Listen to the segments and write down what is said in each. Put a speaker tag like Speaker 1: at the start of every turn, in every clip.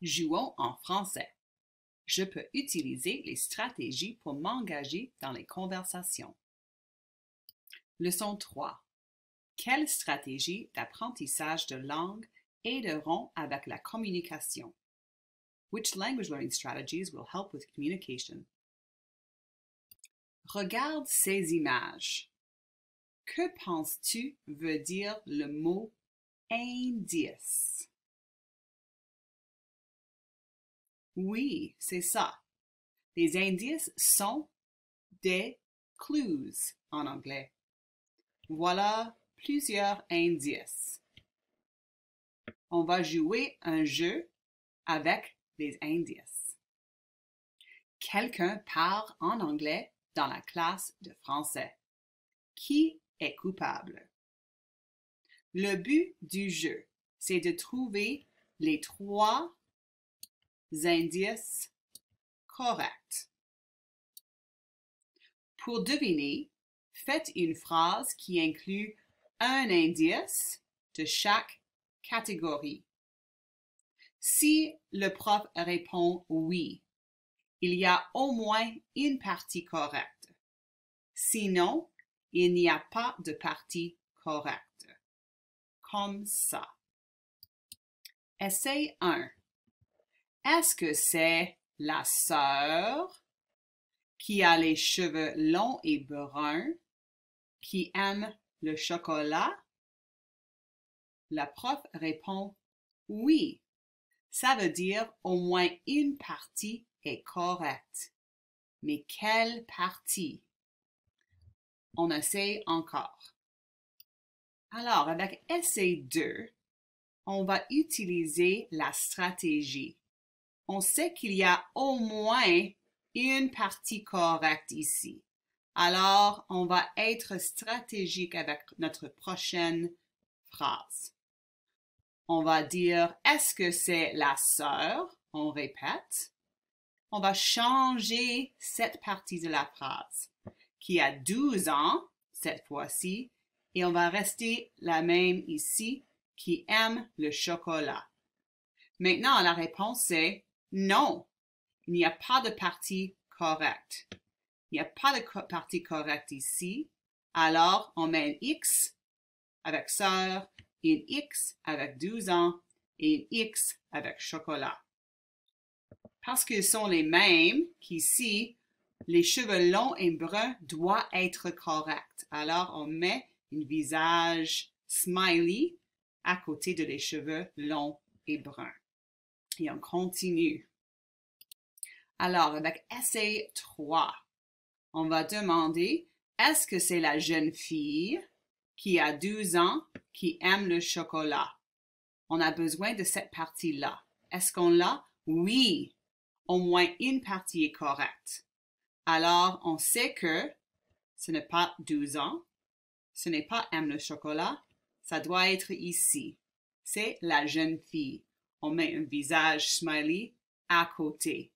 Speaker 1: Jouons en français. Je peux utiliser les stratégies pour m'engager dans les conversations. Leçon 3. Quelles stratégies d'apprentissage de langue aideront avec la communication? Which language learning strategies will help with communication? Regarde ces images. Que penses-tu veut dire le mot indice? Oui, c'est ça. Les indices sont des clues en anglais. Voilà plusieurs indices. On va jouer un jeu avec les indices. Quelqu'un parle en anglais dans la classe de français. Qui est coupable? Le but du jeu, c'est de trouver les trois indices corrects. Pour deviner, faites une phrase qui inclut un indice de chaque catégorie. Si le prof répond oui, il y a au moins une partie correcte. Sinon, il n'y a pas de partie correcte. Comme ça. Essai 1. Est-ce que c'est la sœur qui a les cheveux longs et bruns, qui aime le chocolat? La prof répond oui. Ça veut dire au moins une partie est correcte. Mais quelle partie? On essaie encore. Alors, avec essai 2, on va utiliser la stratégie on sait qu'il y a au moins une partie correcte ici. Alors, on va être stratégique avec notre prochaine phrase. On va dire, est-ce que c'est la sœur? On répète. On va changer cette partie de la phrase qui a 12 ans, cette fois-ci, et on va rester la même ici, qui aime le chocolat. Maintenant, la réponse est non, il n'y a pas de partie correcte. Il n'y a pas de partie correcte ici. Alors, on met un X avec sœur, un X avec 12 ans et un X avec chocolat. Parce qu'ils sont les mêmes qu'ici, les cheveux longs et bruns doivent être corrects. Alors, on met un visage smiley à côté de les cheveux longs et bruns on continue. Alors, avec essai 3, on va demander est-ce que c'est la jeune fille qui a 12 ans qui aime le chocolat? On a besoin de cette partie-là. Est-ce qu'on l'a? Oui. Au moins une partie est correcte. Alors, on sait que ce n'est pas 12 ans, ce n'est pas aime le chocolat, ça doit être ici. C'est la jeune fille on met un visage smiley à côté.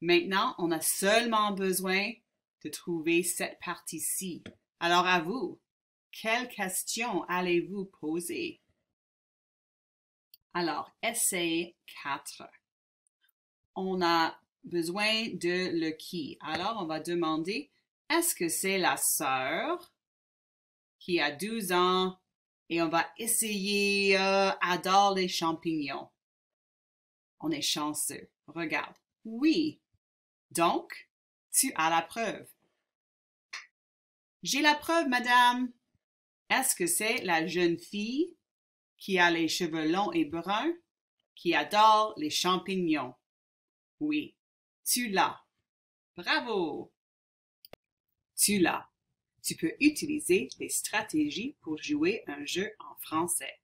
Speaker 1: Maintenant, on a seulement besoin de trouver cette partie-ci. Alors à vous, quelle question allez-vous poser? Alors, essai 4. On a besoin de le qui. Alors, on va demander, est-ce que c'est la sœur qui a 12 ans et on va essayer euh, adore les champignons. On est chanceux. Regarde. Oui. Donc, tu as la preuve. J'ai la preuve, madame. Est-ce que c'est la jeune fille qui a les cheveux longs et bruns qui adore les champignons? Oui. Tu l'as. Bravo. Tu l'as. Tu peux utiliser des stratégies pour jouer un jeu en français.